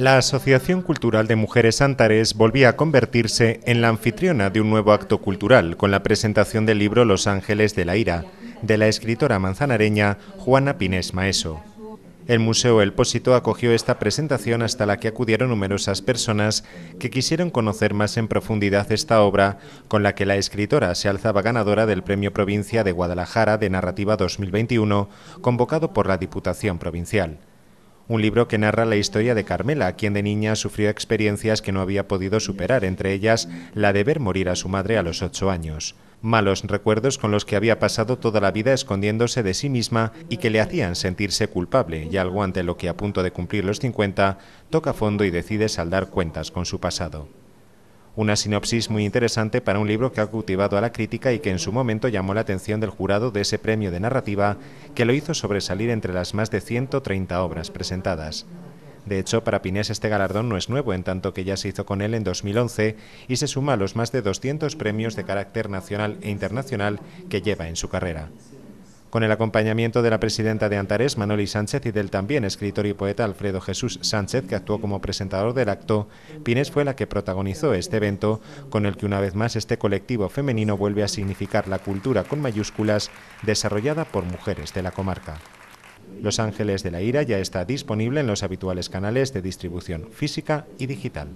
la Asociación Cultural de Mujeres Santares volvía a convertirse en la anfitriona de un nuevo acto cultural con la presentación del libro Los Ángeles de la Ira, de la escritora manzanareña Juana Pines Maeso. El Museo El Pósito acogió esta presentación hasta la que acudieron numerosas personas que quisieron conocer más en profundidad esta obra, con la que la escritora se alzaba ganadora del Premio Provincia de Guadalajara de Narrativa 2021, convocado por la Diputación Provincial un libro que narra la historia de Carmela, quien de niña sufrió experiencias que no había podido superar, entre ellas la de ver morir a su madre a los ocho años. Malos recuerdos con los que había pasado toda la vida escondiéndose de sí misma y que le hacían sentirse culpable, y algo ante lo que a punto de cumplir los 50, toca fondo y decide saldar cuentas con su pasado. Una sinopsis muy interesante para un libro que ha cultivado a la crítica y que en su momento llamó la atención del jurado de ese premio de narrativa que lo hizo sobresalir entre las más de 130 obras presentadas. De hecho, para Pinés este galardón no es nuevo, en tanto que ya se hizo con él en 2011 y se suma a los más de 200 premios de carácter nacional e internacional que lleva en su carrera con el acompañamiento de la presidenta de Antares, Manoli Sánchez, y del también escritor y poeta Alfredo Jesús Sánchez, que actuó como presentador del acto, Pines fue la que protagonizó este evento, con el que una vez más este colectivo femenino vuelve a significar la cultura con mayúsculas desarrollada por mujeres de la comarca. Los Ángeles de la Ira ya está disponible en los habituales canales de distribución física y digital.